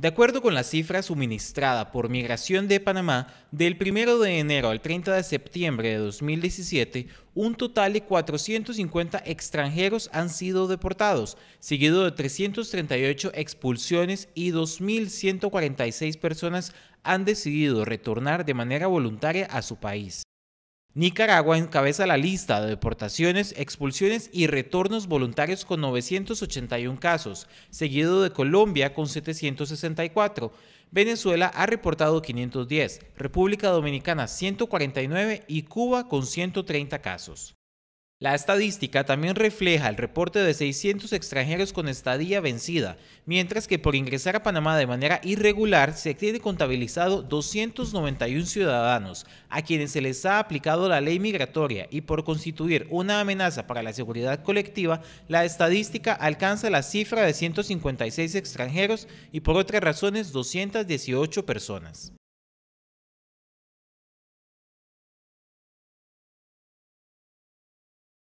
De acuerdo con la cifra suministrada por Migración de Panamá, del 1 de enero al 30 de septiembre de 2017, un total de 450 extranjeros han sido deportados, seguido de 338 expulsiones y 2.146 personas han decidido retornar de manera voluntaria a su país. Nicaragua encabeza la lista de deportaciones, expulsiones y retornos voluntarios con 981 casos, seguido de Colombia con 764. Venezuela ha reportado 510, República Dominicana 149 y Cuba con 130 casos. La estadística también refleja el reporte de 600 extranjeros con estadía vencida, mientras que por ingresar a Panamá de manera irregular se tiene contabilizado 291 ciudadanos a quienes se les ha aplicado la ley migratoria y por constituir una amenaza para la seguridad colectiva, la estadística alcanza la cifra de 156 extranjeros y por otras razones 218 personas.